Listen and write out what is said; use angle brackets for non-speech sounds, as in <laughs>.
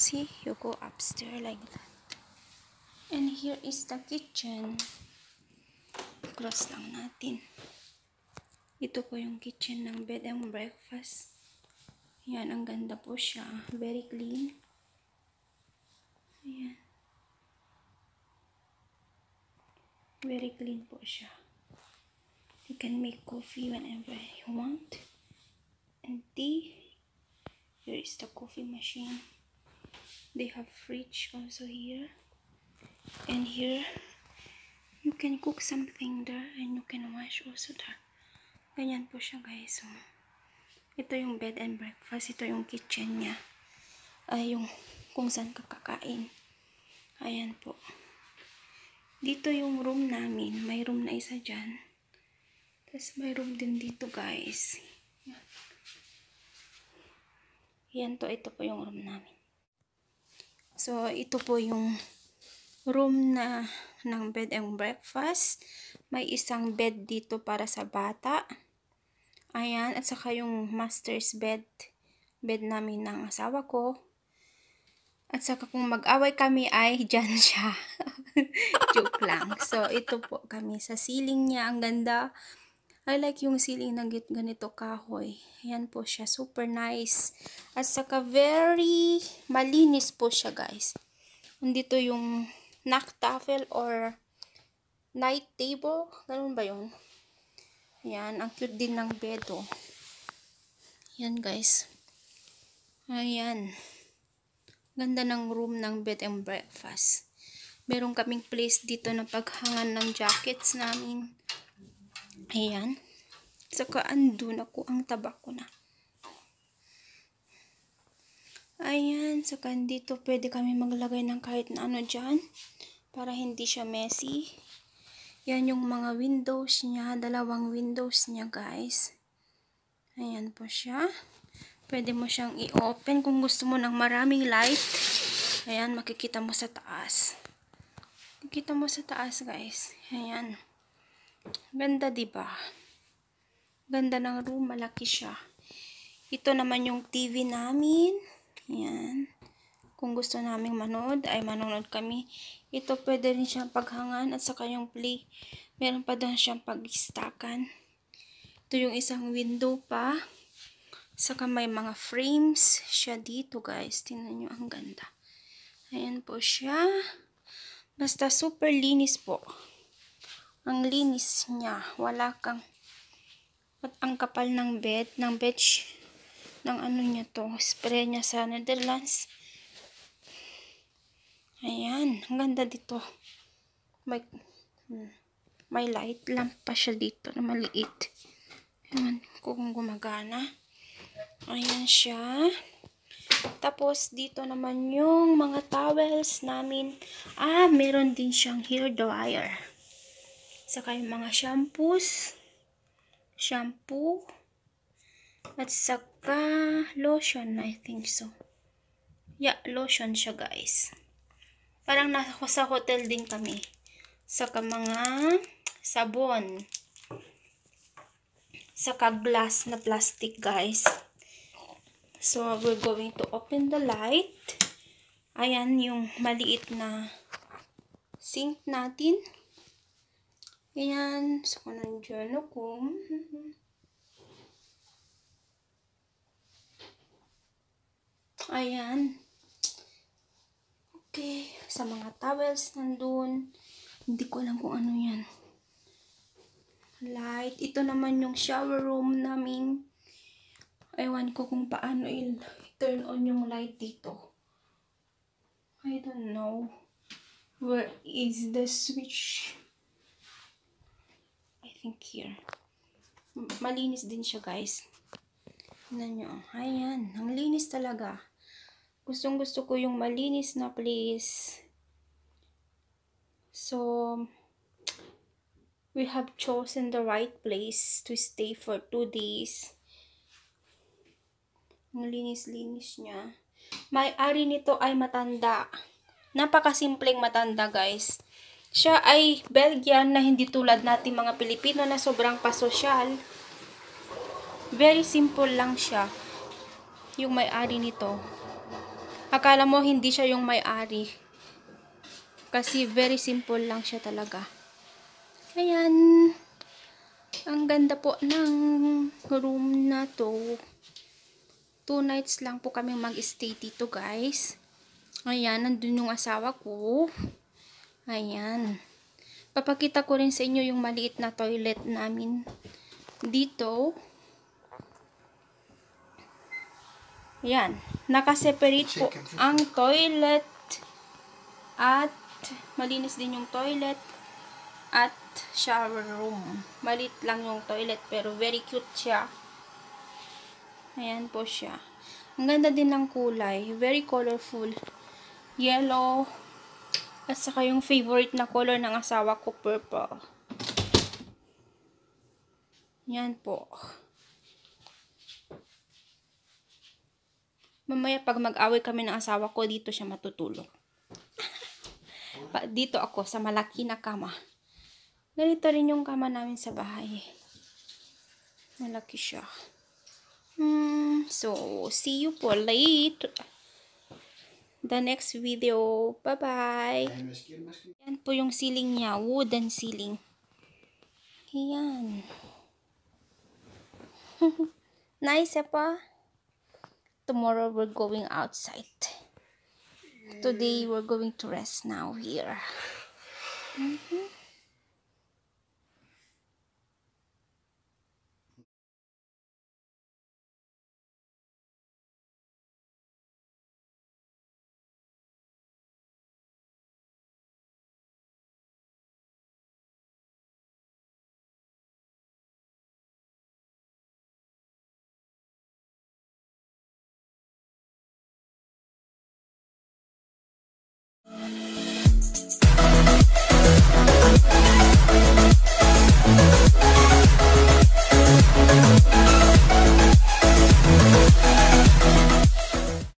see you go upstairs like that and here is the kitchen cross lang natin ito po yung kitchen ng bed and breakfast yan ang ganda po siya very clean ayan very clean po siya you can make coffee whenever you want and tea here is the coffee machine they have fridge also here and here you can cook something there and you can wash also there ganyan po siya guys so ito yung bed and breakfast ito yung kitchen niya ay yung kung saan ka kakain ayan po dito yung room namin may room na isa dyan tapos may room din dito guys yan to ito po yung room namin So, ito po yung room na ng bed and breakfast. May isang bed dito para sa bata. Ayan, at saka yung master's bed. Bed namin ng asawa ko. At saka kung mag-away kami ay <laughs> dyan siya. <laughs> Joke lang. So, ito po kami sa ceiling niya. Ang ganda. I like yung ceiling ng ganito kahoy. Ayan po siya. Super nice. At saka very malinis po siya guys. Nandito yung noctafel or night table. Ganun ba yun? Ayan. Ang cute din ng bed oh. Ayan guys. Ayan. Ganda ng room ng bed and breakfast. Meron kaming place dito na paghangan ng jackets namin. Ayan. Saka andun ako ang tabako na. Ayan. Saka dito pwede kami maglagay ng kahit na ano dyan. Para hindi siya messy. Yan yung mga windows niya. Dalawang windows niya guys. Ayan po siya. Pwede mo siyang i-open kung gusto mo ng maraming light. Ayan, makikita mo sa taas. Makikita mo sa taas guys. Ayan. Ayan. Ganda, di ba? Ganda ng room, malaki siya. Ito naman yung TV namin. Ayan. Kung gusto naming manood, ay manonood kami. Ito pwede rin siyang paghangan at saka yung play. Meron pa doon siyang paglistakan. Ito yung isang window pa. Saka may mga frames siya dito guys. Tingnan nyo, ang ganda. Ayan po siya. Basta super linis po. Ang linis niya. Wala kang at ang kapal ng bed, ng bed ng ano niya to, spray niya sa Netherlands. Ayan, ang ganda dito. May, hmm. may light lamp pa siya dito na maliit. Ayan, kung gumagana. Ayan siya. Tapos, dito naman yung mga towels namin. Ah, meron din siyang hair dryer. Saka yung mga shampoos, shampoo, at saka lotion, I think so. Yeah, lotion siya guys. Parang nasa sa hotel din kami. Saka mga sabon. Saka glass na plastic guys. So, we're going to open the light. Ayan yung maliit na sink natin. Ayan, sa ko ng journal ko. <laughs> Ayan. Okay, sa mga towels nandun. Hindi ko alam kung ano yan. Light. Ito naman yung shower room namin. Ewan ko kung paano i-turn on yung light dito. I don't know. Where is the switch? here. Malinis din siya, guys. Tingnan nyo. Oh. Ayan. Ang linis talaga. Gustong gusto ko yung malinis na place. So, we have chosen the right place to stay for two days. Ang linis-linis niya. May-ari nito ay matanda. Napakasimpleng matanda, guys. Siya ay Belgian na hindi tulad natin mga Pilipino na sobrang pasosyal. Very simple lang siya. Yung may-ari nito. Akala mo hindi siya yung may-ari. Kasi very simple lang siya talaga. Ayan. Ang ganda po ng room na to. Two nights lang po kami mag-stay dito guys. Ayan, nandun yung asawa ko. Ayan. Papakita ko rin sa inyo yung maliit na toilet namin. Dito. Yan. Nakaseparate po ang toilet at malinis din yung toilet at shower room. Malit lang yung toilet pero very cute siya. Ayan po siya. Ang ganda din ng kulay. Very colorful. Yellow, at saka yung favorite na color ng asawa ko, purple. Yan po. Mamaya pag mag-away kami ng asawa ko, dito siya matutulog. <laughs> dito ako, sa malaki na kama. Ganito rin yung kama namin sa bahay. Malaki siya. Hmm, so, see you po late the next video. Bye-bye. Yan po yung ceiling niya. Wooden ceiling. Ayan. <laughs> nice, eh pa? Tomorrow, we're going outside. Today, we're going to rest now here. Mm-hmm.